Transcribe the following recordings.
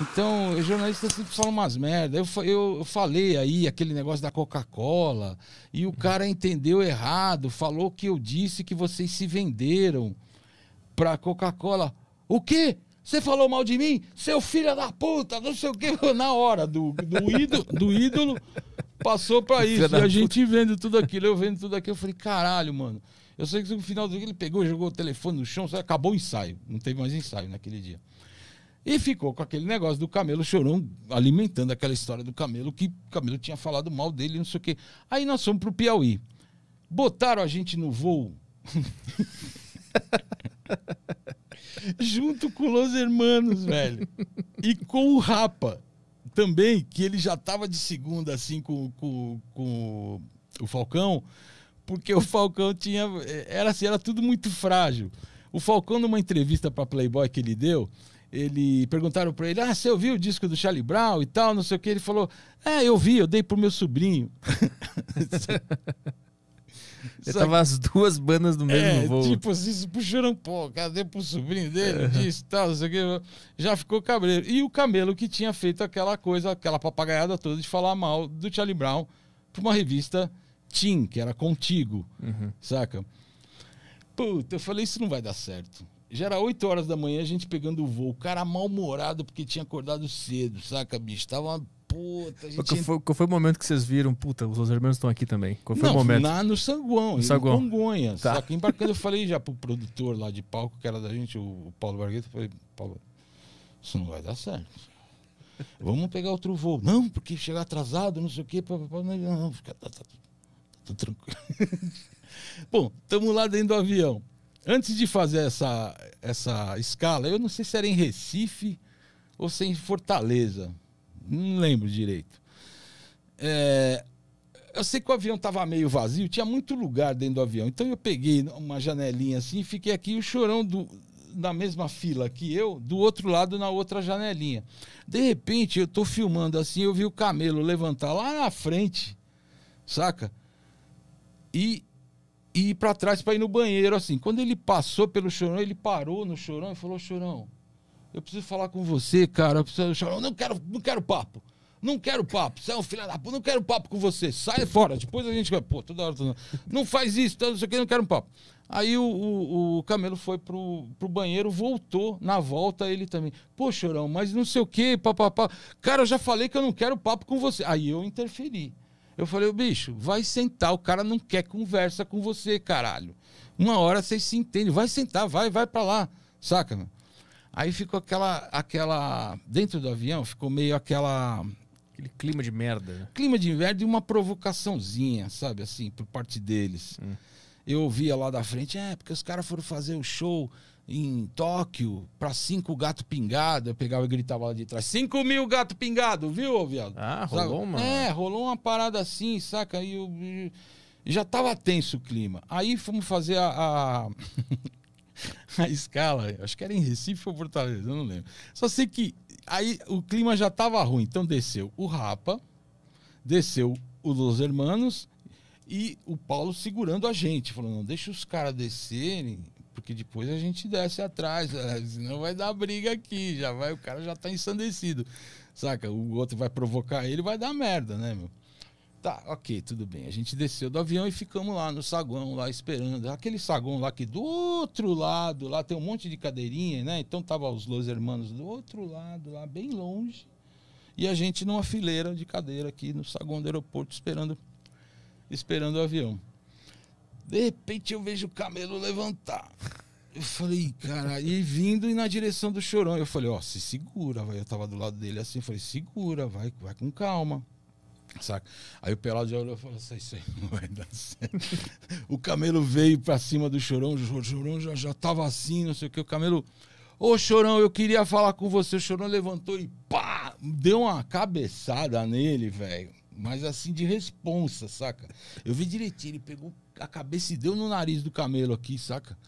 Então, o jornalista sempre fala umas merda. Eu, eu, eu falei aí aquele negócio da Coca-Cola e o cara entendeu errado, falou que eu disse que vocês se venderam pra Coca-Cola. O quê? Você falou mal de mim? Seu filho da puta, não sei o quê. Na hora do, do, ídolo, do ídolo, passou pra isso. E a gente vendo tudo aquilo, eu vendo tudo aquilo, eu falei, caralho, mano. Eu sei que no final do dia ele pegou, jogou o telefone no chão, acabou o ensaio. Não teve mais ensaio naquele dia. E ficou com aquele negócio do Camelo Chorão, alimentando aquela história do Camelo, que o Camelo tinha falado mal dele, não sei o quê. Aí nós fomos pro Piauí. Botaram a gente no voo. junto com os Hermanos, velho. E com o Rapa também, que ele já tava de segunda, assim, com, com, com o Falcão, porque o Falcão tinha. Eh, era assim, era tudo muito frágil. O Falcão, numa entrevista pra Playboy que ele deu, ele perguntaram para ele: "Ah, você ouviu o disco do Charlie Brown e tal, não sei o que". Ele falou: "É, eu vi, eu dei pro meu sobrinho". Eu tava as duas bandas no mesmo é, voo. Tipo assim, puxaram pô, cara, deu pro sobrinho dele, disse tal, não sei o que, já ficou cabreiro. E o Camelo que tinha feito aquela coisa, aquela papagaiada toda de falar mal do Charlie Brown pra uma revista Tim, que era Contigo, uhum. saca? Puta, eu falei, isso não vai dar certo já era 8 horas da manhã, a gente pegando o voo. O cara mal-humorado porque tinha acordado cedo, saca, bicho? Tava uma puta. Gente... Qual, foi, qual, foi, o momento que vocês viram? Puta, os irmãos estão aqui também. Qual foi Não, o momento? Lá no Sanguão, no Sanguão. em Tá. Saca? Embarcando, eu falei já pro produtor lá de palco, que era da gente, o Paulo Bargueta, falei, Paulo, isso não vai dar certo. Vamos pegar outro voo. Não, porque chegar atrasado, não sei o quê. Pá, não, não, fica, tá, tá, tá, tá tranquilo. Bom, estamos lá dentro do avião antes de fazer essa, essa escala, eu não sei se era em Recife ou se é em Fortaleza. Não lembro direito. É, eu sei que o avião estava meio vazio, tinha muito lugar dentro do avião. Então eu peguei uma janelinha assim e fiquei aqui o chorão do, na mesma fila que eu, do outro lado na outra janelinha. De repente eu estou filmando assim, eu vi o camelo levantar lá na frente, saca? E e ir para trás para ir no banheiro, assim. Quando ele passou pelo chorão, ele parou no chorão e falou: Chorão, eu preciso falar com você, cara. Eu preciso... Chorão, não quero, não quero papo. Não quero papo, você é um filho da puta, não quero papo com você, sai fora. Depois a gente vai, pô, toda hora, toda Não faz isso, tá, não sei o que, não quero um papo. Aí o, o, o, Camelo foi pro, pro banheiro, voltou, na volta ele também. Pô, chorão, mas não sei o que, papapá. Cara, eu já falei que eu não quero papo com você. Aí eu interferi. Eu falei, o bicho, vai sentar, o cara não quer conversa com você, caralho. Uma hora vocês se entendem, vai sentar, vai, vai para lá, saca? Meu? Aí ficou aquela, aquela, dentro do avião, ficou meio aquela... Aquele clima de merda. Né? Clima de merda e uma provocaçãozinha, sabe, assim, por parte deles. Hum. Eu ouvia lá da frente, é, porque os caras foram fazer o show em Tóquio para cinco gato pingado. Eu pegava e gritava lá de trás: cinco mil gato pingado, viu, viado? Ah, rolou uma. É, rolou uma parada assim, saca? E eu, já tava tenso o clima. Aí fomos fazer a. A, a escala, acho que era em Recife ou Fortaleza, eu não lembro. Só sei que aí o clima já tava ruim, então desceu o Rapa, desceu o Los Hermanos e o Paulo segurando a gente, falando: não, deixa os caras descerem, que depois a gente desce atrás, né? senão vai dar briga aqui, já vai, o cara já tá ensandecido, saca? O outro vai provocar ele, vai dar merda, né, meu? Tá, ok, tudo bem. A gente desceu do avião e ficamos lá no saguão, lá esperando. Aquele saguão lá que do outro lado, lá tem um monte de cadeirinha, né? Então tava os dois irmãos do outro lado, lá bem longe. E a gente numa fileira de cadeira aqui no saguão do aeroporto esperando esperando o avião. De repente eu vejo o camelo levantar. Eu falei, cara, e vindo e na direção do chorão. Eu falei, ó, se segura, vai. Eu tava do lado dele assim, falei, segura, vai, vai com calma. Saca? Aí o Pelado já olhou e falou assim: Isso aí não vai dar certo. o camelo veio pra cima do chorão, o chorão já, já tava assim, não sei o que. O camelo, ô chorão, eu queria falar com você. O chorão levantou e pá, deu uma cabeçada nele, velho mas assim de responsa, saca? Eu vi direitinho, ele pegou a cabeça e deu no nariz do camelo aqui, saca?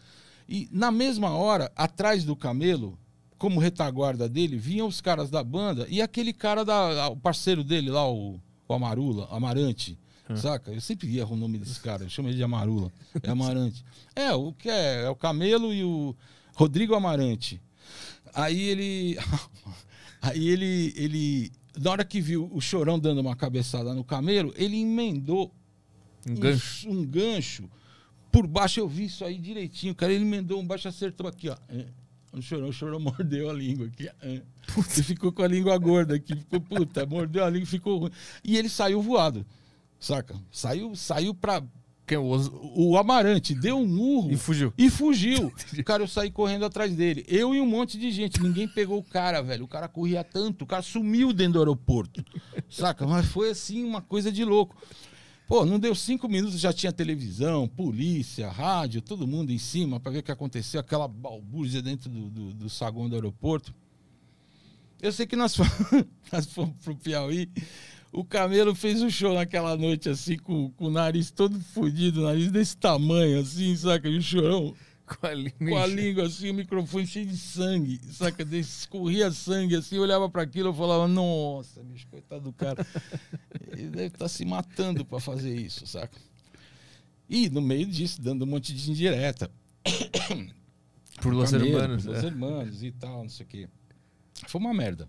E na mesma hora, atrás do camelo, como retaguarda dele, vinham os caras da banda e aquele cara da o parceiro dele lá, o, o Amarula, Amarante. Hum. Saca? Eu sempre erro o nome desse cara, eu chamo ele de Amarula. É Amarante. É, o que é? É o Camelo e o Rodrigo Amarante. Aí ele. Aí ele, ele, na hora que viu o Chorão dando uma cabeçada no Camelo, ele emendou um gancho. Um, um gancho. Por baixo eu vi isso aí direitinho, cara. Ele emendou um baixo acertou aqui, ó. É. O chorão, o chorão mordeu a língua aqui. É. Puta. Ele ficou com a língua gorda aqui. Ficou, puta, mordeu a língua, ficou ruim. E ele saiu voado, saca? Saiu, saiu pra, quem, o, o Amarante deu um murro. E fugiu. E fugiu. o cara, eu saí correndo atrás dele. Eu e um monte de gente. Ninguém pegou o cara, velho. O cara corria tanto. O cara sumiu dentro do aeroporto. Saca? Mas foi assim, uma coisa de louco. Pô, não deu cinco minutos, já tinha televisão, polícia, rádio, todo mundo em cima para ver o que aconteceu, aquela balbúrdia dentro do, do, do saguão do aeroporto. Eu sei que nós fomos, nós fomos pro Piauí, o Camelo fez um show naquela noite, assim, com, com o nariz todo fodido, nariz desse tamanho, assim, saca? E o chorão. Com a língua. Com a língua, assim, o microfone cheio de sangue, saca? Escorria sangue, assim, eu olhava para aquilo e falava, nossa, bicho, coitado do cara. Ele deve estar tá se matando para fazer isso, saca? E no meio disso, dando um monte de indireta. Por Los Hermanos. Por Los é. Hermanos e tal, não sei o quê. Foi uma merda.